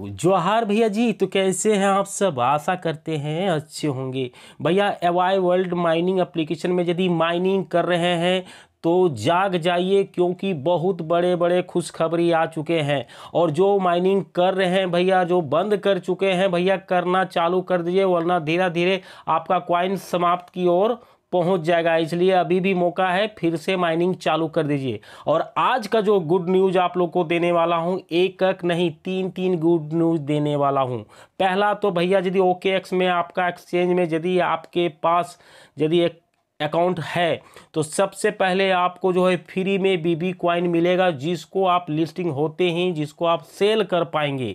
जोहार भैया जी तो कैसे हैं आप सब आशा करते हैं अच्छे होंगे भैया एवाई वर्ल्ड माइनिंग एप्लीकेशन में यदि माइनिंग कर रहे हैं तो जाग जाइए क्योंकि बहुत बड़े बड़े खुशखबरी आ चुके हैं और जो माइनिंग कर रहे हैं भैया जो बंद कर चुके हैं भैया करना चालू कर दीजिए वरना धीरे धीरे आपका क्वाइन समाप्त की ओर पहुंच जाएगा इसलिए अभी भी मौका है फिर से माइनिंग चालू कर दीजिए और आज का जो गुड न्यूज़ आप लोग को देने वाला हूं एक एक नहीं तीन तीन गुड न्यूज़ देने वाला हूं पहला तो भैया यदि ओके एक्स में आपका एक्सचेंज में यदि आपके पास यदि एक अकाउंट है तो सबसे पहले आपको जो है फ्री में बीबी क्वाइन मिलेगा जिसको आप लिस्टिंग होते ही जिसको आप सेल कर पाएंगे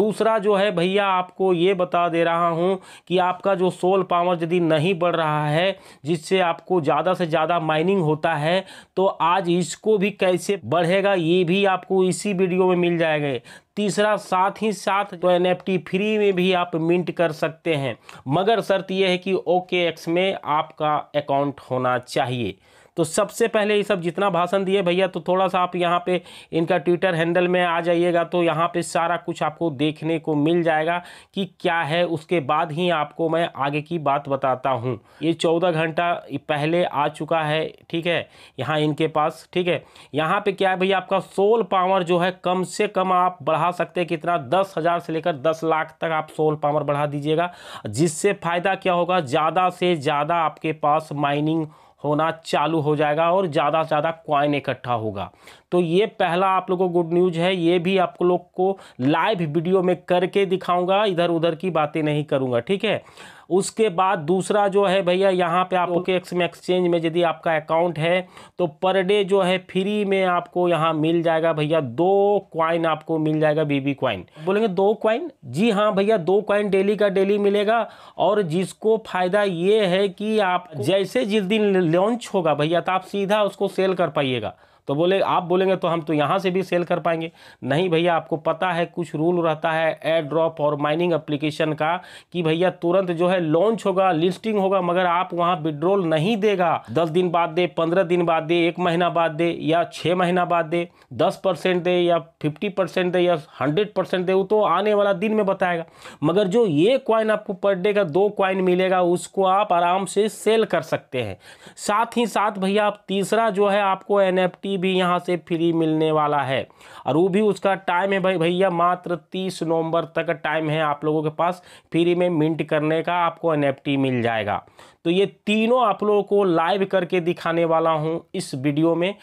दूसरा जो है भैया आपको ये बता दे रहा हूँ कि आपका जो सोल पावर यदि नहीं बढ़ रहा है जिससे आपको ज़्यादा से ज़्यादा माइनिंग होता है तो आज इसको भी कैसे बढ़ेगा ये भी आपको इसी वीडियो में मिल जाएगा तीसरा साथ ही साथ तो एन फ्री में भी आप मिंट कर सकते हैं मगर शर्त यह है कि ओके एक्स में आपका अकाउंट होना चाहिए तो सबसे पहले ये सब जितना भाषण दिए भैया तो थोड़ा सा आप यहाँ पे इनका ट्विटर हैंडल में आ जाइएगा तो यहाँ पे सारा कुछ आपको देखने को मिल जाएगा कि क्या है उसके बाद ही आपको मैं आगे की बात बताता हूँ ये चौदह घंटा पहले आ चुका है ठीक है यहाँ इनके पास ठीक है यहाँ पे क्या है भैया आपका सोल पावर जो है कम से कम आप बढ़ा सकते हैं कितना दस हज़ार से लेकर दस लाख तक आप सोल पावर बढ़ा दीजिएगा जिससे फ़ायदा क्या होगा ज़्यादा से ज़्यादा आपके पास माइनिंग होना चालू हो जाएगा और ज़्यादा से ज़्यादा क्वाइन इकट्ठा होगा तो ये पहला आप लोगों को गुड न्यूज़ है ये भी आप लोग को लाइव वीडियो में करके दिखाऊंगा इधर उधर की बातें नहीं करूंगा ठीक है उसके बाद दूसरा जो है भैया यहाँ पे आपके एक्स में एक्सचेंज में यदि आपका अकाउंट है तो पर डे जो है फ्री में आपको यहाँ मिल जाएगा भैया दो क्वाइन आपको मिल जाएगा बीबी क्वाइन बोलेंगे दो क्वाइन जी हाँ भैया दो क्वाइन डेली का डेली मिलेगा और जिसको फ़ायदा ये है कि आप जैसे जिस दिन लॉन्च होगा भैया तो आप सीधा उसको सेल कर पाइएगा तो बोले आप बोलेंगे तो हम तो यहाँ से भी सेल कर पाएंगे नहीं भैया आपको पता है कुछ रूल रहता है एयर ड्रॉप और माइनिंग एप्लीकेशन का कि भैया तुरंत जो है लॉन्च होगा लिस्टिंग होगा मगर आप वहाँ विड्रोल नहीं देगा दस दिन बाद दे पंद्रह दिन बाद दे एक महीना बाद दे या छः महीना बाद दे दस परसेंट दे या फिफ्टी परसेंट दे या हंड्रेड परसेंट दे वो तो आने वाला दिन में बताएगा मगर जो ये क्वाइन आपको पर डे का दो क्वाइन मिलेगा उसको आप आराम से सेल कर सकते हैं साथ ही साथ भैया आप तीसरा जो है आपको एन एफ टी भी यहाँ से फ्री मिलने वाला है और वो भी उसका टाइम है भाई भैया मात्र तीस नवंबर तक टाइम है आप लोगों के पास फ्री में मिंट करने का आपको एन मिल जाएगा तो ये तीनों आप लोगों को लाइव करके दिखाने वाला हूँ इस वीडियो में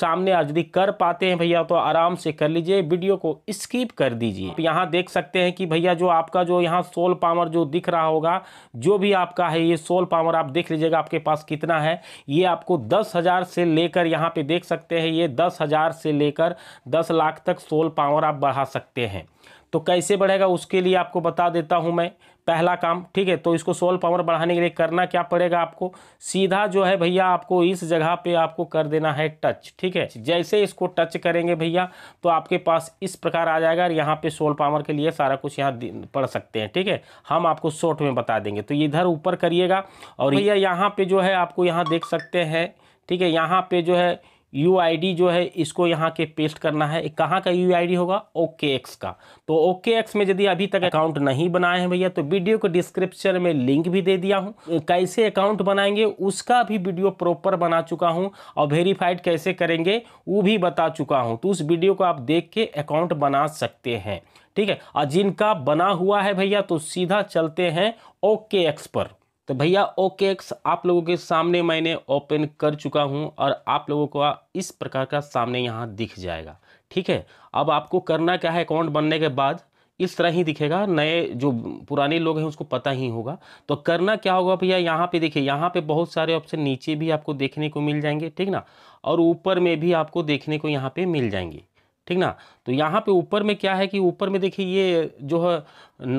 सामने यदि कर पाते हैं भैया तो आराम से कर लीजिए वीडियो को स्किप कर दीजिए तो यहाँ देख सकते हैं कि भैया जो आपका जो यहाँ सोल पावर जो दिख रहा होगा जो भी आपका है ये सोल पावर आप देख लीजिएगा आपके पास कितना है ये आपको दस हज़ार से लेकर यहाँ पे देख सकते हैं ये दस हज़ार से लेकर दस लाख तक सोल पावर आप बढ़ा सकते हैं तो कैसे बढ़ेगा उसके लिए आपको बता देता हूँ मैं पहला काम ठीक है तो इसको सोल पावर बढ़ाने के लिए करना क्या पड़ेगा आपको सीधा जो है भैया आपको इस जगह पे आपको कर देना है टच ठीक है जैसे इसको टच करेंगे भैया तो आपके पास इस प्रकार आ जाएगा और यहाँ पे सोल पावर के लिए सारा कुछ यहाँ पढ़ सकते हैं ठीक है हम आपको शॉर्ट में बता देंगे तो इधर ऊपर करिएगा और भैया यहाँ पर जो है आपको यहाँ देख सकते हैं ठीक है यहाँ पर जो है यू जो है इसको यहाँ के पेस्ट करना है कहाँ का यू होगा ओके एक्स का तो ओके एक्स में यदि अभी तक अकाउंट नहीं बनाए हैं भैया तो वीडियो को डिस्क्रिप्शन में लिंक भी दे दिया हूँ कैसे अकाउंट बनाएंगे उसका भी वीडियो प्रॉपर बना चुका हूँ और वेरीफाइड कैसे करेंगे वो भी बता चुका हूँ तो उस वीडियो को आप देख के अकाउंट बना सकते हैं ठीक है और जिनका बना हुआ है भैया तो सीधा चलते हैं ओके एक्स पर तो भैया ओके एक्स आप लोगों के सामने मैंने ओपन कर चुका हूं और आप लोगों को इस प्रकार का सामने यहां दिख जाएगा ठीक है अब आपको करना क्या है अकाउंट बनने के बाद इस तरह ही दिखेगा नए जो पुराने लोग हैं उसको पता ही होगा तो करना क्या होगा भैया यहाँ पे देखिए यहाँ पे बहुत सारे ऑप्शन नीचे भी आपको देखने को मिल जाएंगे ठीक ना और ऊपर में भी आपको देखने को यहाँ पे मिल जाएंगे ठीक ना तो यहाँ पे ऊपर में क्या है कि ऊपर में देखिए ये जो है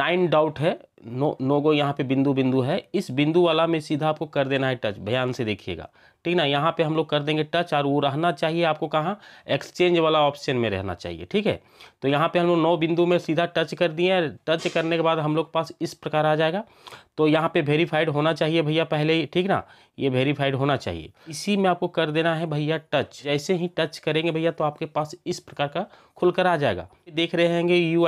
नाइन डाउट है नो नो गो यहाँ पे बिंदु बिंदु है इस बिंदु वाला में सीधा आपको कर देना है टच भयान से देखिएगा ठीक ना यहाँ पे हम लोग कर देंगे टच और वो रहना चाहिए आपको कहाँ एक्सचेंज वाला ऑप्शन में रहना चाहिए ठीक है तो यहाँ पे हम लोग नौ बिंदु में सीधा टच कर दिए हैं टच करने के बाद हम लोग पास इस प्रकार आ जाएगा तो यहाँ पे वेरीफाइड होना चाहिए भैया पहले ही ठीक ना ये वेरीफाइड होना चाहिए इसी में आपको कर देना है भैया टच जैसे ही टच करेंगे भैया तो आपके पास इस प्रकार का खुलकर आ जाएगा देख रहे हैं यू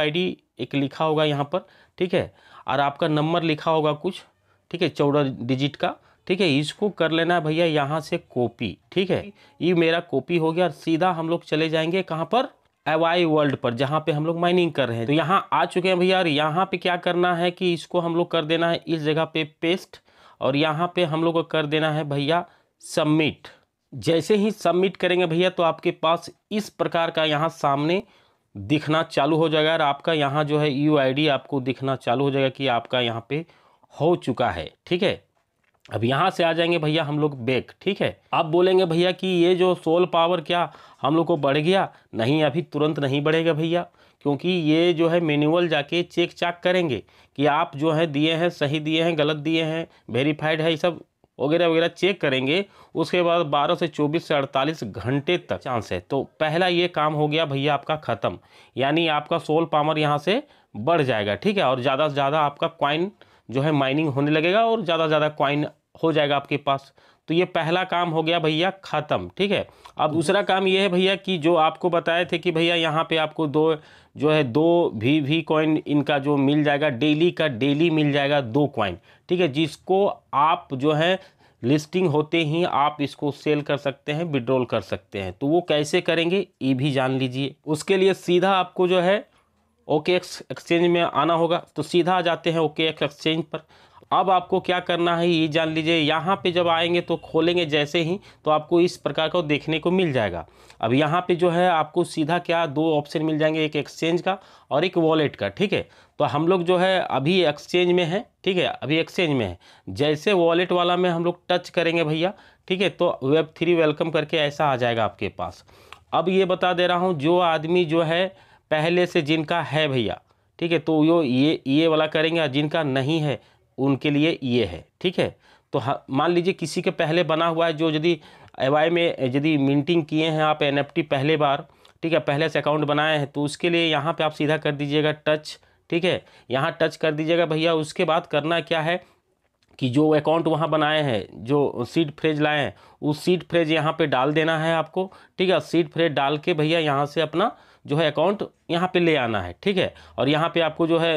एक लिखा होगा यहाँ पर ठीक है और आपका नंबर लिखा होगा कुछ ठीक है चौदह डिजिट का ठीक है इसको कर लेना है भैया यहाँ से कॉपी ठीक है ये मेरा कॉपी हो गया और सीधा हम लोग चले जाएंगे कहाँ पर एवाई वर्ल्ड पर जहाँ पे हम लोग माइनिंग कर रहे हैं तो यहाँ आ चुके हैं भैया और यहाँ पे क्या करना है कि इसको हम लोग कर देना है इस जगह पे पेस्ट और यहाँ पे हम लोग को कर देना है भैया सबमिट जैसे ही सबमिट करेंगे भैया तो आपके पास इस प्रकार का यहाँ सामने दिखना चालू हो जाएगा और आपका यहाँ जो है यू आई डी आपको दिखना चालू हो जाएगा कि आपका यहाँ पे हो चुका है ठीक है अब यहाँ से आ जाएंगे भैया हम लोग बैक ठीक है आप बोलेंगे भैया कि ये जो सोल पावर क्या हम लोग को बढ़ गया नहीं अभी तुरंत नहीं बढ़ेगा भैया क्योंकि ये जो है मेनुअल जाके चेक चाक करेंगे कि आप जो है दिए हैं सही दिए हैं गलत दिए हैं वेरीफाइड है ये सब वगैरह वगैरह चेक करेंगे उसके बाद 12 से 24 से 48 घंटे तक चांस है तो पहला ये काम हो गया भैया आपका ख़त्म यानी आपका सोल पामर यहाँ से बढ़ जाएगा ठीक है और ज़्यादा से ज़्यादा आपका क्वाइन जो है माइनिंग होने लगेगा और ज़्यादा से ज़्यादा क्वाइन हो जाएगा आपके पास तो ये पहला काम हो गया भैया ख़त्म ठीक है अब दूसरा काम ये है भैया कि जो आपको बताए थे कि भैया यहाँ पे आपको दो जो है दो भी भी कॉइन इनका जो मिल जाएगा डेली का डेली मिल जाएगा दो कॉइन ठीक है जिसको आप जो है लिस्टिंग होते ही आप इसको सेल कर सकते हैं विड्रॉल कर सकते हैं तो वो कैसे करेंगे ये भी जान लीजिए उसके लिए सीधा आपको जो है ओके एक्स एक्सचेंज में आना होगा तो सीधा आ जाते हैं ओके एक्स एक्सचेंज पर अब आपको क्या करना है ये जान लीजिए यहाँ पे जब आएंगे तो खोलेंगे जैसे ही तो आपको इस प्रकार का देखने को मिल जाएगा अब यहाँ पे जो है आपको सीधा क्या दो ऑप्शन मिल जाएंगे एक एक्सचेंज का और एक वॉलेट का ठीक है तो हम लोग जो है अभी एक्सचेंज में है ठीक है अभी एक्सचेंज में है जैसे वॉलेट वाला में हम लोग टच करेंगे भैया ठीक है तो वेब थ्री वेलकम करके ऐसा आ जाएगा आपके पास अब ये बता दे रहा हूँ जो आदमी जो है पहले से जिनका है भैया ठीक है तो यो ये ये वाला करेंगे जिनका नहीं है उनके लिए ये है ठीक है तो मान लीजिए किसी के पहले बना हुआ है जो यदि एवाई में यदि मिंटिंग किए हैं आप एन पहले बार ठीक है पहले से अकाउंट बनाए हैं तो उसके लिए यहाँ पे आप सीधा कर दीजिएगा टच ठीक है यहाँ टच कर दीजिएगा भैया उसके बाद करना क्या है कि जो अकाउंट वहाँ बनाए हैं जो सीट फ्रेज लाए हैं उस सीट फ्रेज यहाँ पे डाल देना है आपको ठीक है सीट फ्रेज डाल के भैया यहाँ से अपना जो है अकाउंट यहाँ पे ले आना है ठीक है और यहाँ पे आपको जो है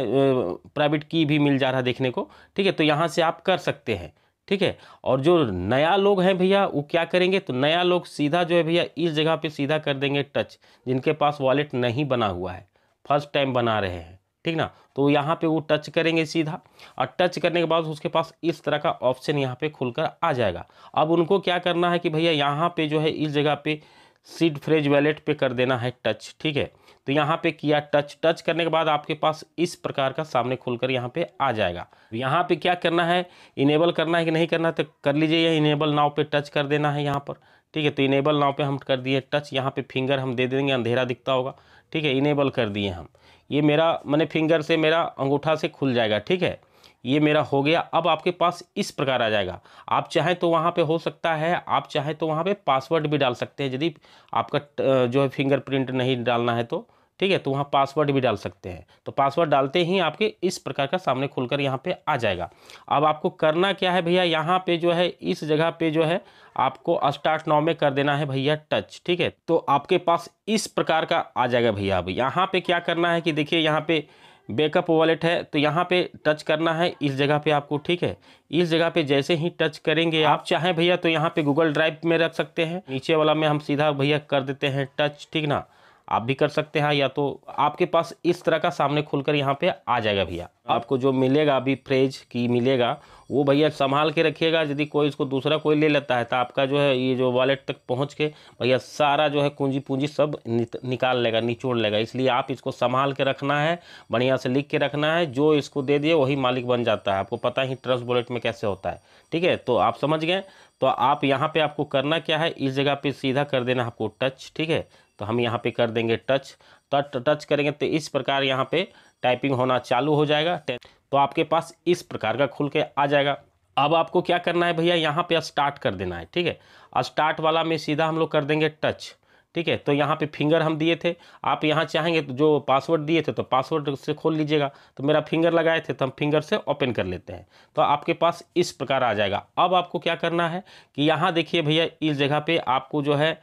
प्राइवेट की भी मिल जा रहा है देखने को ठीक है तो यहाँ से आप कर सकते हैं ठीक है और जो नया लोग हैं भैया वो क्या करेंगे तो नया लोग सीधा जो है भैया इस जगह पे सीधा कर देंगे टच जिनके पास वॉलेट नहीं बना हुआ है फर्स्ट टाइम बना रहे हैं ठीक ना तो यहाँ पे वो टच करेंगे सीधा और टच करने के बाद उसके पास इस तरह का ऑप्शन यहाँ पे खुलकर आ जाएगा अब उनको क्या करना है कि भैया यहाँ पे जो है इस जगह पे सीड फ्रेज वैलेट पे कर देना है टच ठीक है तो यहाँ पे किया टच टच करने के बाद आपके पास इस प्रकार का सामने खुलकर यहाँ पे आ जाएगा तो यहाँ पे क्या करना है इनेबल करना है कि नहीं करना है तो कर लीजिए यह इनेबल नाव पे टच कर देना है यहाँ पर ठीक है तो इनेबल नाव पे हम कर दिए टच यहाँ पे फिंगर हम दे देंगे अंधेरा दिखता होगा ठीक है इनेबल कर दिए हम ये मेरा मैंने फिंगर से मेरा अंगूठा से खुल जाएगा ठीक है ये मेरा हो गया अब आपके पास इस प्रकार आ जाएगा आप चाहें तो वहाँ पे हो सकता है आप चाहें तो वहाँ पे पासवर्ड भी डाल सकते हैं यदि आपका जो है फिंगरप्रिंट नहीं डालना है तो ठीक है तो वहाँ पासवर्ड भी डाल सकते हैं तो पासवर्ड डालते ही आपके इस प्रकार का सामने खुलकर यहाँ पे आ जाएगा अब आपको करना क्या है भैया यहाँ पे जो है इस जगह पे जो है आपको स्टार्ट नाव में कर देना है भैया टच ठीक है तो आपके पास इस प्रकार का आ जाएगा भैया अब यहाँ पे क्या करना है कि देखिए यहाँ पे बैकअप वॉलेट है तो यहाँ पे टच करना है इस जगह पे आपको ठीक है इस जगह पे जैसे ही टच करेंगे आप चाहें भैया तो यहाँ पे गूगल ड्राइव में रख सकते हैं नीचे वाला में हम सीधा भैया कर देते हैं टच ठीक ना आप भी कर सकते हैं या तो आपके पास इस तरह का सामने खुलकर यहाँ पे आ जाएगा भैया आपको जो मिलेगा अभी फ्रेज की मिलेगा वो भैया संभाल के रखिएगा यदि कोई इसको दूसरा कोई ले लेता है तो आपका जो है ये जो वॉलेट तक पहुँच के भैया सारा जो है कुंजी पूंजी सब निकाल लेगा निचोड़ लेगा इसलिए आप इसको संभाल के रखना है बढ़िया से लिख के रखना है जो इसको दे दिए वही मालिक बन जाता है आपको पता ही ट्रस्ट वॉलेट में कैसे होता है ठीक है तो आप समझ गए तो आप यहाँ पे आपको करना क्या है इस जगह पर सीधा कर देना आपको टच ठीक है तो हम यहाँ पे कर देंगे टच तो टच करेंगे तो इस प्रकार यहाँ पे टाइपिंग होना चालू हो जाएगा तो आपके पास इस प्रकार का खुल के आ जाएगा अब आपको क्या करना है भैया यहाँ पे स्टार्ट कर देना है ठीक है स्टार्ट वाला में सीधा हम लोग कर देंगे टच ठीक है तो यहाँ पे फिंगर हम दिए थे आप यहाँ चाहेंगे तो जो पासवर्ड दिए थे तो पासवर्ड से खोल लीजिएगा तो मेरा फिंगर लगाए थे तो हम फिंगर से ओपन कर लेते हैं तो आपके पास इस प्रकार आ जाएगा अब आपको क्या करना है कि यहाँ देखिए भैया इस जगह पे आपको जो है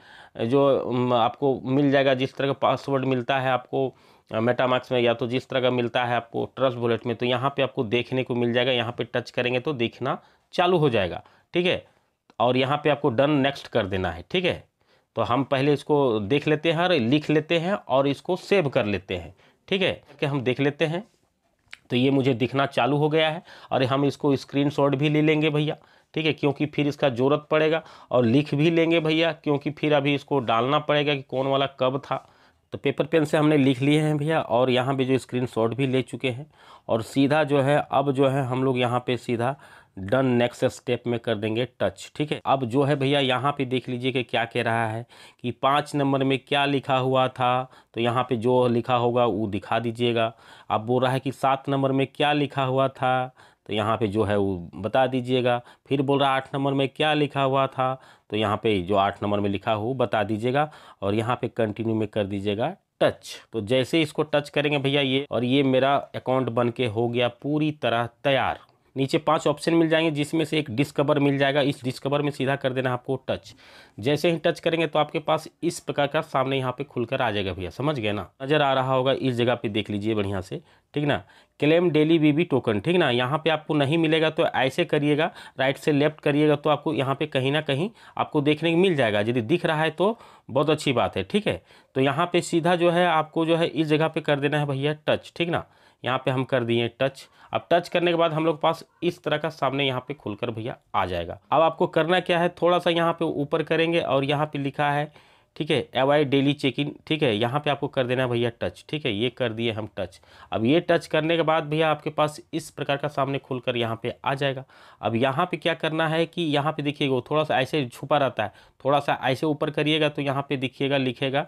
जो आपको मिल जाएगा जिस तरह का पासवर्ड मिलता है आपको मेटामार्क्स में या तो जिस तरह का मिलता है आपको ट्रस्ट बुलेट में तो यहाँ पर आपको देखने को मिल जाएगा यहाँ पर टच करेंगे तो देखना चालू हो जाएगा ठीक है और यहाँ पर आपको डन नेक्स्ट कर देना है ठीक है तो हम पहले इसको देख लेते हैं और लिख लेते हैं और इसको सेव कर लेते हैं ठीक है कि हम देख लेते हैं तो ये मुझे दिखना चालू हो गया है और हम इसको स्क्रीनशॉट भी ले लेंगे भैया ठीक है क्योंकि फिर इसका ज़रूरत पड़ेगा और लिख भी लेंगे भैया क्योंकि फिर अभी इसको डालना पड़ेगा कि कौन वाला कब था तो पेपर पेन से हमने लिख लिए हैं भैया और यहाँ पे जो स्क्रीनशॉट भी ले चुके हैं और सीधा जो है अब जो है हम लोग यहाँ पे सीधा डन नेक्स्ट स्टेप में कर देंगे टच ठीक है अब जो है भैया यहाँ पे देख लीजिए कि क्या कह रहा है कि पाँच नंबर में क्या लिखा हुआ था तो यहाँ पे जो लिखा होगा वो दिखा दीजिएगा अब बोल रहा है कि सात नंबर में क्या लिखा हुआ था तो यहाँ पे जो है वो बता दीजिएगा फिर बोल रहा है आठ नंबर में क्या लिखा हुआ था तो यहाँ पे जो आठ नंबर में लिखा हुआ बता दीजिएगा और यहाँ पे कंटिन्यू में कर दीजिएगा टच तो जैसे इसको टच करेंगे भैया ये और ये मेरा अकाउंट बन के हो गया पूरी तरह तैयार नीचे पांच ऑप्शन मिल जाएंगे जिसमें से एक डिस्कवर मिल जाएगा इस डिस्कवर में सीधा कर देना आपको टच जैसे ही टच करेंगे तो आपके पास इस प्रकार का सामने यहाँ पे खुलकर आ जाएगा भैया समझ गए ना नज़र आ रहा होगा इस जगह पे देख लीजिए बढ़िया से ठीक ना क्लेम डेली बीबी टोकन ठीक ना यहाँ पे आपको नहीं मिलेगा तो ऐसे करिएगा राइट से लेफ्ट करिएगा तो आपको यहाँ पे कहीं ना कहीं आपको देखने को मिल जाएगा यदि दिख रहा है तो बहुत अच्छी बात है ठीक है तो यहाँ पे सीधा जो है आपको जो है इस जगह पे कर देना है भैया टच ठीक ना यहाँ पे हम कर दिए टच अब टच करने के बाद हम लोग पास इस तरह का सामने यहाँ पे खुलकर भैया आ जाएगा अब आपको करना क्या है थोड़ा सा यहाँ पे ऊपर करेंगे और यहाँ पे लिखा है ठीक है एवाई डेली चेक इन ठीक है यहाँ पे आपको कर देना है भैया टच ठीक है ये कर दिए हम टच अब ये टच करने के बाद भैया आपके पास इस प्रकार का सामने खुल कर यहाँ पे आ जाएगा अब यहाँ पे क्या करना है कि यहाँ पे देखिएगा थोड़ा सा ऐसे छुपा रहता है थोड़ा सा ऐसे ऊपर करिएगा तो यहाँ पे देखिएगा लिखेगा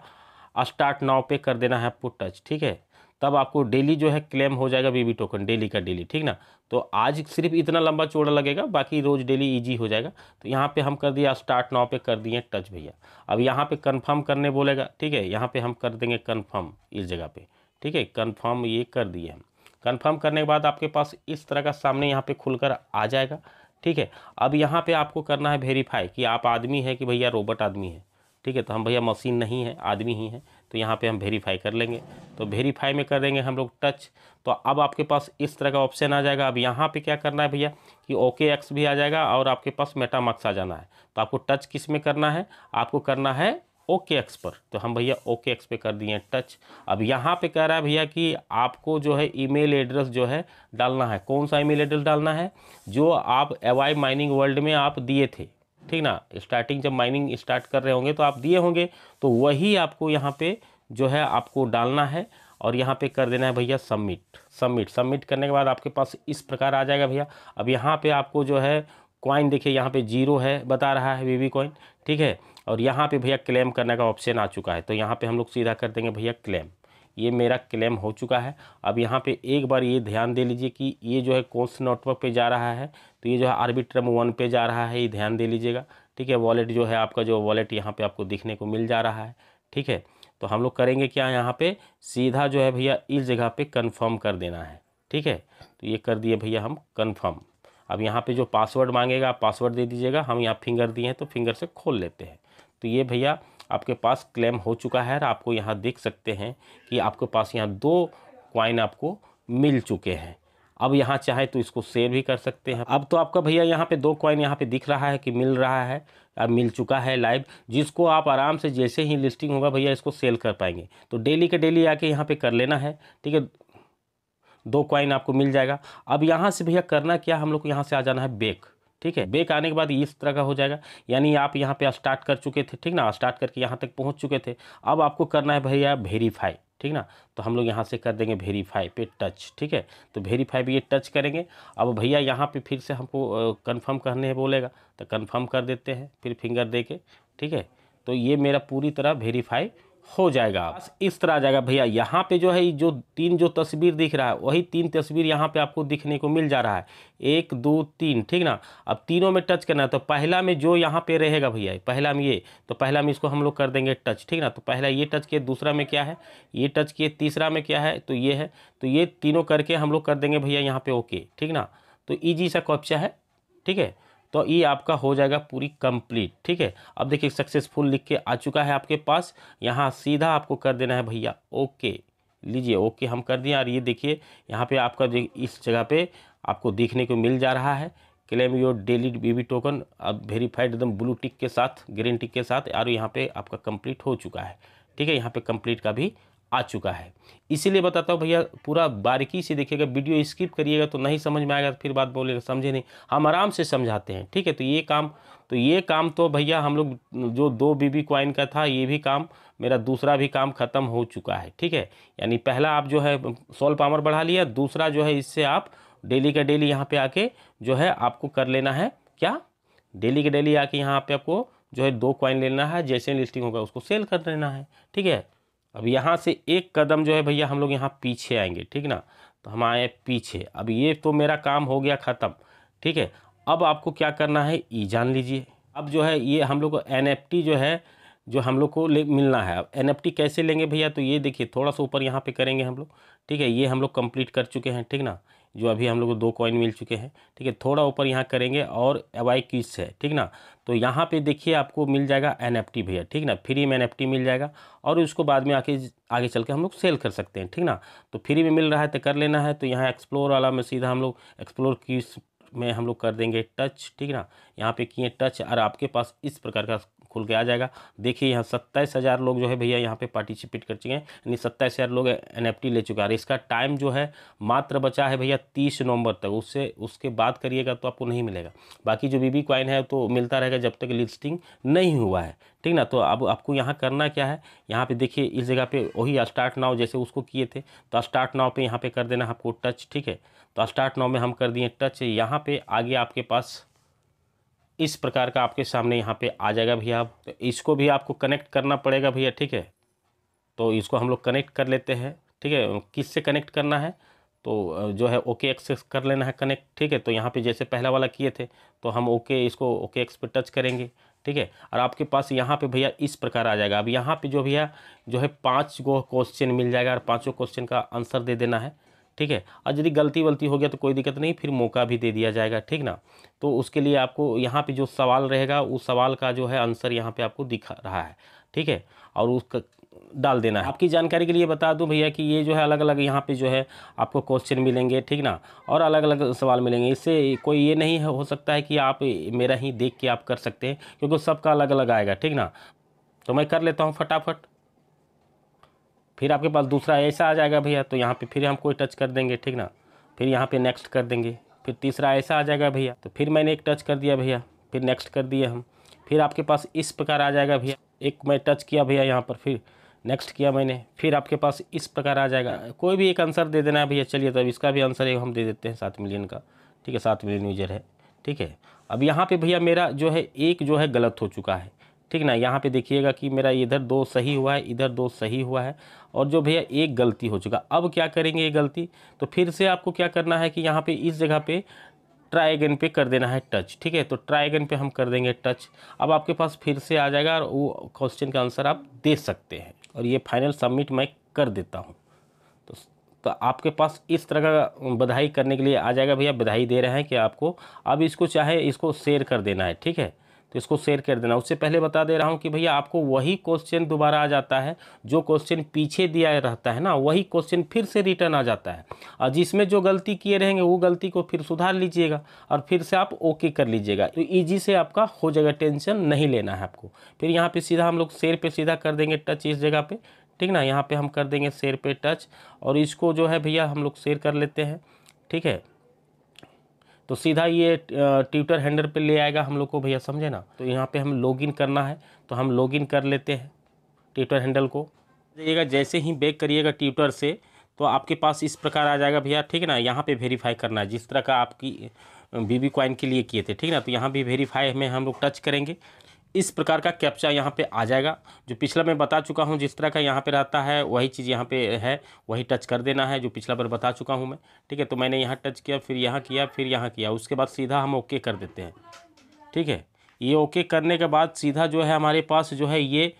स्टार्ट नाव पे कर देना है आपको टच ठीक है तब आपको डेली जो है क्लेम हो जाएगा बीबी टोकन डेली का डेली ठीक ना तो आज सिर्फ इतना लंबा चौड़ा लगेगा बाकी रोज़ डेली इजी हो जाएगा तो यहाँ पे हम कर दिया स्टार्ट नाव पे कर दिए टच भैया अब यहाँ पे कंफर्म करने बोलेगा ठीक है यहाँ पे हम कर देंगे कंफर्म इस जगह पे ठीक है कंफर्म ये कर दिए हम कन्फर्म करने के बाद आपके पास इस तरह का सामने यहाँ पे खुलकर आ जाएगा ठीक है अब यहाँ पर आपको करना है वेरीफाई कि आप आदमी है कि भैया रोबोट आदमी है ठीक है तो हम भैया मशीन नहीं है आदमी ही है तो यहाँ पे हम वेरीफाई कर लेंगे तो वेरीफाई में कर देंगे हम लोग टच तो अब आपके पास इस तरह का ऑप्शन आ जाएगा अब यहाँ पे क्या करना है भैया कि ओके एक्स भी आ जाएगा और आपके पास मेटामक्स आ जाना है तो आपको टच किस में करना है आपको करना है ओके एक्स पर तो हम भैया ओके एक्स पे कर दिए टच अब यहाँ पे कह रहा है भैया कि आपको जो है ईमेल एड्रेस जो है डालना है कौन सा ईमेल एड्रेस डालना है जो आप एवाई माइनिंग वर्ल्ड में आप दिए थे ठीक ना स्टार्टिंग जब माइनिंग स्टार्ट कर रहे होंगे तो आप दिए होंगे तो वही आपको यहाँ पे जो है आपको डालना है और यहाँ पे कर देना है भैया सबमिट सबमिट सबमिट करने के बाद आपके पास इस प्रकार आ जाएगा भैया अब यहाँ पे आपको जो है कॉइन देखिए यहाँ पे जीरो है बता रहा है वीवी कॉइन ठीक है और यहाँ पे भैया क्लेम करने का ऑप्शन आ चुका है तो यहाँ पे हम लोग सीधा कर देंगे भैया क्लेम ये मेरा क्लेम हो चुका है अब यहाँ पे एक बार ये ध्यान दे लीजिए कि ये जो है कौन से नेटवर्क पे जा रहा है तो ये जो है आर्बिट्रम वन पे जा रहा है ये ध्यान दे लीजिएगा ठीक है वॉलेट जो है आपका जो वॉलेट यहाँ पे आपको दिखने को मिल जा रहा है ठीक है तो हम लोग करेंगे क्या यहाँ पर सीधा जो है भैया इस जगह पर कन्फर्म कर देना है ठीक है तो ये कर दिए भैया हम कन्फर्म अब यहाँ पर जो पासवर्ड मांगेगा आप पासवर्ड दे दीजिएगा हम यहाँ फिंगर दिए हैं तो फिंगर से खोल लेते हैं तो ये भैया आपके पास क्लेम हो चुका है और आपको यहाँ देख सकते हैं कि आपके पास यहाँ दो क्वाइन आपको मिल चुके हैं अब यहाँ चाहे तो इसको शेयर भी कर सकते हैं अब तो आपका भैया यहाँ पे दो कॉइन यहाँ पे दिख रहा है कि मिल रहा है अब मिल चुका है लाइव जिसको आप आराम से जैसे ही लिस्टिंग होगा भैया इसको सेल कर पाएंगे तो डेली के डेली आके यहाँ पे कर लेना है ठीक है दो कॉइन आपको मिल जाएगा अब यहाँ से भैया करना क्या हम लोग को यहाँ से आ जाना है बेक ठीक है बेक आने के बाद इस तरह का हो जाएगा यानी आप यहाँ पे स्टार्ट कर चुके थे ठीक ना स्टार्ट करके यहाँ तक पहुँच चुके थे अब आपको करना है भैया वेरीफाई ठीक ना तो हम लोग यहाँ से कर देंगे वेरीफाई पे टच ठीक है तो वेरीफाई भी ये टच करेंगे अब भैया यहाँ पे फिर से हमको कन्फर्म करने है बोलेगा तो कन्फर्म कर देते हैं फिर फिंगर दे के ठीक है तो ये मेरा पूरी तरह वेरीफाई हो जाएगा इस तरह आ जाएगा भैया यहाँ पे जो है जो तीन जो तस्वीर दिख रहा है वही तीन तस्वीर यहाँ पे आपको दिखने को मिल जा रहा है एक दो तीन ठीक ना अब तीनों में टच करना है तो पहला में जो यहाँ पे रहेगा भैया पहला में ये तो पहला में इसको हम लोग कर देंगे टच ठीक ना तो पहला ये टच किए दूसरा में क्या है ये टच किए तीसरा में क्या है तो ये है तो ये तीनों करके हम लोग कर देंगे भैया यहाँ पर ओके ठीक ना तो ईजी सा कॉप्चा है ठीक है तो ये आपका हो जाएगा पूरी कंप्लीट ठीक है अब देखिए सक्सेसफुल लिख के आ चुका है आपके पास यहाँ सीधा आपको कर देना है भैया ओके लीजिए ओके हम कर दिए और ये देखिए यहाँ पे आपका इस जगह पे आपको देखने को मिल जा रहा है claim your daily BB token अब वेरीफाइड एकदम ब्लू टिक के साथ ग्रीन टिक के साथ और यहाँ पर आपका कम्प्लीट हो चुका है ठीक है यहाँ पर कंप्लीट का भी आ चुका है इसीलिए बताता हूँ भैया पूरा बारीकी से देखिएगा वीडियो स्किप करिएगा तो नहीं समझ में आएगा तो फिर बात बोलेगा समझे नहीं हम आराम से समझाते हैं ठीक है तो ये काम तो ये काम तो भैया हम लोग जो दो बीबी क्वाइन का था ये भी काम मेरा दूसरा भी काम ख़त्म हो चुका है ठीक है यानी पहला आप जो है सोल पावर बढ़ा लिया दूसरा जो है इससे आप डेली का डेली यहाँ पे आके जो है आपको कर लेना है क्या डेली का डेली आके यहाँ पे आपको जो है दो क्वाइन लेना है जैसे लिस्टिंग होगा उसको सेल कर लेना है ठीक है अब यहाँ से एक कदम जो है भैया हम लोग यहाँ पीछे आएंगे ठीक ना तो हम आए पीछे अब ये तो मेरा काम हो गया ख़त्म ठीक है अब आपको क्या करना है ई जान लीजिए अब जो है ये हम लोग को एन जो है जो हम लोग को ले मिलना है अब एन कैसे लेंगे भैया तो ये देखिए थोड़ा सा ऊपर यहाँ पे करेंगे हम लोग ठीक है ये हम लोग कंप्लीट कर चुके हैं ठीक ना जो अभी हम लोग को दो कॉइन मिल चुके हैं ठीक है थोड़ा ऊपर यहाँ करेंगे और एवाई किस है ठीक ना तो यहाँ पे देखिए आपको मिल जाएगा एन भैया ठीक ना फ्री में एन मिल जाएगा और उसको बाद में आके आगे चल के हम लोग सेल कर सकते हैं ठीक ना तो फ्री में मिल रहा है तो कर लेना है तो यहाँ एक्सप्लोर वाला में सीधा हम लोग एक्सप्लोर किस में हम लोग कर देंगे टच ठीक है ना यहाँ पे किए टच और आपके पास इस प्रकार का खुल के आ जाएगा देखिए यहाँ सत्ताईस हज़ार लोग जो है भैया यहाँ पे पार्टिसिपेट कर चुके हैं यानी सत्ताईस हज़ार लोग एन ले चुका है इसका टाइम जो है मात्र बचा है भैया तीस नवंबर तक उससे उसके बाद करिएगा तो आपको नहीं मिलेगा बाकी जो बीबी क्वाइन है तो मिलता रहेगा जब तक लिस्टिंग नहीं हुआ है ठीक ना तो अब आपको यहाँ करना क्या है यहाँ पे देखिए इस जगह पे वही स्टार्ट नाव जैसे उसको किए थे तो स्टार्ट नाव पे यहाँ पे कर देना आपको टच ठीक है तो स्टार्ट नाव में हम कर दिए टच यहाँ पे आगे आपके पास इस प्रकार का आपके सामने यहाँ पे आ जाएगा भैया आप तो इसको भी आपको कनेक्ट करना पड़ेगा भैया ठीक है तो इसको हम लोग कनेक्ट कर लेते हैं ठीक है किस से कनेक्ट करना है तो जो है ओके एक्स कर लेना है कनेक्ट ठीक है तो यहाँ पे जैसे पहला वाला किए थे तो हम ओके इसको ओके एक्स पे टच करेंगे ठीक है और आपके पास यहाँ पे भैया इस प्रकार आ जाएगा अब यहाँ पे जो भैया जो है पाँच गो क्वेश्चन मिल जाएगा और पाँचों क्वेश्चन का आंसर दे देना है ठीक है और यदि गलती वलती हो गया तो कोई दिक्कत नहीं फिर मौका भी दे दिया जाएगा ठीक ना तो उसके लिए आपको यहाँ पे जो सवाल रहेगा उस सवाल का जो है आंसर यहाँ पे आपको दिखा रहा है ठीक है और उसका डाल देना है आपकी जानकारी के लिए बता दूं भैया कि ये जो है अलग अलग यहाँ पे जो है आपको क्वेश्चन मिलेंगे ठीक ना और अलग अलग सवाल मिलेंगे इससे कोई ये नहीं हो सकता है कि आप मेरा ही देख के आप कर सकते हैं क्योंकि सबका अलग अलग आएगा ठीक ना तो मैं कर लेता हूँ फटाफट फिर आपके पास दूसरा ऐसा आ जाएगा भैया तो यहाँ पर फिर हम कोई टच कर देंगे ठीक ना फिर यहाँ पर नेक्स्ट कर देंगे फिर तीसरा ऐसा आ जाएगा भैया तो फिर मैंने एक टच कर दिया भैया फिर नेक्स्ट कर दिए हम फिर आपके पास इस प्रकार आ जाएगा भैया एक मैं टच किया भैया यहाँ पर फिर नेक्स्ट किया मैंने फिर आपके पास इस प्रकार आ जाएगा कोई भी एक आंसर दे देना है भैया चलिए तो इसका भी आंसर एक हम दे देते हैं सात मिलियन का ठीक है सात मिलियन यूजर है ठीक है अब यहाँ पे भैया मेरा जो है एक जो है गलत हो चुका है ठीक ना यहाँ पे देखिएगा कि मेरा इधर दो सही हुआ है इधर दो सही हुआ है और जो भैया एक गलती हो चुका अब क्या करेंगे ये गलती तो फिर से आपको क्या करना है कि यहाँ पर इस जगह पर ट्राइगन पे कर देना है टच ठीक है तो ट्राइगन पे हम कर देंगे टच अब आपके पास फिर से आ जाएगा और वो क्वेश्चन का आंसर आप दे सकते हैं और ये फाइनल सबमिट मैं कर देता हूँ तो तो आपके पास इस तरह का बधाई करने के लिए आ जाएगा भैया बधाई दे रहे हैं कि आपको अब इसको चाहे इसको शेयर कर देना है ठीक है तो इसको शेयर कर देना उससे पहले बता दे रहा हूँ कि भैया आपको वही क्वेश्चन दोबारा आ जाता है जो क्वेश्चन पीछे दिया रहता है ना वही क्वेश्चन फिर से रिटर्न आ जाता है और जिसमें जो गलती किए रहेंगे वो गलती को फिर सुधार लीजिएगा और फिर से आप ओके कर लीजिएगा तो ईजी से आपका हो जाएगा टेंशन नहीं लेना है आपको फिर यहाँ पर सीधा हम लोग शेयर पर सीधा कर देंगे टच इस जगह पर ठीक ना यहाँ पर हम कर देंगे शेर पर टच और इसको जो है भैया हम लोग शेयर कर लेते हैं ठीक है तो सीधा ये ट्विटर हैंडल पे ले आएगा हम लोग को भैया समझे ना तो यहाँ पे हम लॉगिन करना है तो हम लॉगिन कर लेते हैं ट्विटर हैंडल को जाइएगा जैसे ही बैक करिएगा ट्विटर से तो आपके पास इस प्रकार आ जाएगा भैया ठीक है ना यहाँ पे वेरीफाई करना है जिस तरह का आपकी बीबी कॉइन के लिए किए थे ठीक ना तो यहाँ भी वेरीफाई में हम लोग टच करेंगे इस प्रकार का कैप्चा यहाँ पे आ जाएगा जो पिछला मैं बता चुका हूँ जिस तरह का यहाँ पे रहता है वही चीज़ यहाँ पे है वही टच कर देना है जो पिछला बार बता चुका हूँ मैं ठीक है तो मैंने यहाँ टच किया फिर यहाँ किया फिर यहाँ किया उसके बाद सीधा हम ओके कर देते हैं ठीक है ये ओके करने के बाद सीधा जो है हमारे पास जो है ये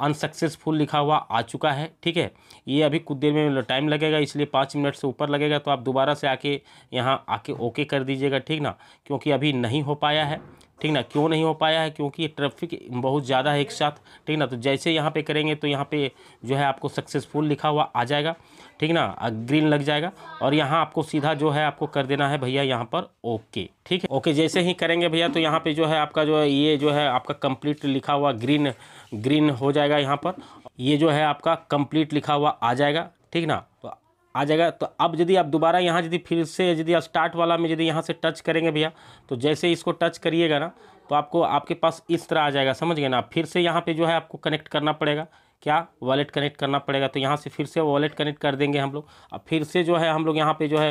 अनसक्सेसफुल लिखा हुआ आ चुका है ठीक है ये अभी कुछ देर में टाइम लगेगा इसलिए पाँच मिनट से ऊपर लगेगा तो आप दोबारा से आके यहाँ आके ओके कर दीजिएगा ठीक ना क्योंकि अभी नहीं हो पाया है ठीक ना क्यों नहीं हो पाया है क्योंकि ट्रैफिक बहुत ज़्यादा है एक साथ ठीक ना तो जैसे यहाँ पे करेंगे तो यहाँ पे जो है आपको सक्सेसफुल लिखा हुआ आ जाएगा ठीक ना ग्रीन लग जाएगा और यहाँ आपको सीधा जो है आपको कर देना है भैया यहाँ पर ओके ठीक है ओके जैसे ही करेंगे भैया तो यहाँ पर जो है आपका जो है ये जो है आपका कंप्लीट लिखा हुआ ग्रीन ग्रीन हो जाएगा यहाँ पर ये जो है आपका कंप्लीट लिखा हुआ आ जाएगा ठीक ना तो आ जाएगा तो अब यदि आप दोबारा यहाँ यदि फिर से यदि आप स्टार्ट वाला में यदि यहाँ से टच करेंगे भैया तो जैसे इसको टच करिएगा ना तो आपको आपके पास इस तरह आ जाएगा समझ गए ना आप फिर से यहाँ पे जो है आपको कनेक्ट करना पड़ेगा क्या वॉलेट कनेक्ट करना पड़ेगा तो यहाँ से फिर से वॉलेट कनेक्ट कर देंगे हम लोग अब फिर से जो है हम लोग यहाँ पे जो है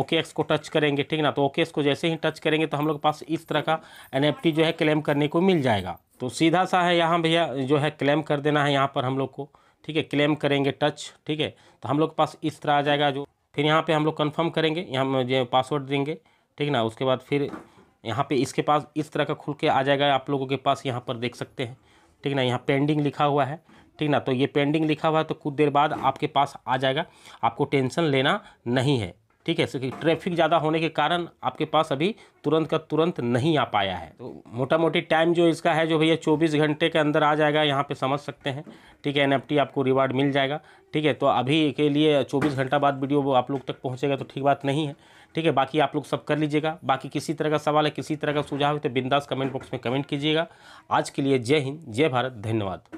ओके एक्स को टच करेंगे ठीक ना तो ओके एक्स को जैसे ही टच करेंगे तो हम लोग पास इस तरह का एन जो है क्लेम करने को मिल जाएगा तो सीधा सा है यहाँ भैया जो है क्लेम कर देना है यहाँ पर हम लोग को ठीक है क्लेम करेंगे टच ठीक है तो हम लोग के पास इस तरह आ जाएगा जो फिर यहाँ पे हम लोग कंफर्म करेंगे यहाँ जो पासवर्ड देंगे ठीक ना उसके बाद फिर यहाँ पे इसके पास इस तरह का खुल के आ जाएगा आप लोगों के पास यहाँ पर देख सकते हैं ठीक ना यहाँ पेंडिंग लिखा हुआ है ठीक ना तो ये पेंडिंग लिखा हुआ है तो कुछ देर बाद आपके पास आ जाएगा आपको टेंशन लेना नहीं है ठीक है ट्रैफिक ज़्यादा होने के कारण आपके पास अभी तुरंत का तुरंत नहीं आ पाया है तो मोटा मोटी टाइम जो इसका है जो भैया 24 घंटे के अंदर आ जाएगा यहाँ पे समझ सकते हैं ठीक है एन आपको रिवार्ड मिल जाएगा ठीक है तो अभी के लिए 24 घंटा बाद वीडियो वो आप लोग तक पहुँचेगा तो ठीक बात नहीं है ठीक है बाकी आप लोग सब कर लीजिएगा बाकी किसी तरह का सवाल है किसी तरह का सुझाव है तो बिंदास कमेंट बॉक्स में कमेंट कीजिएगा आज के लिए जय हिंद जय भारत धन्यवाद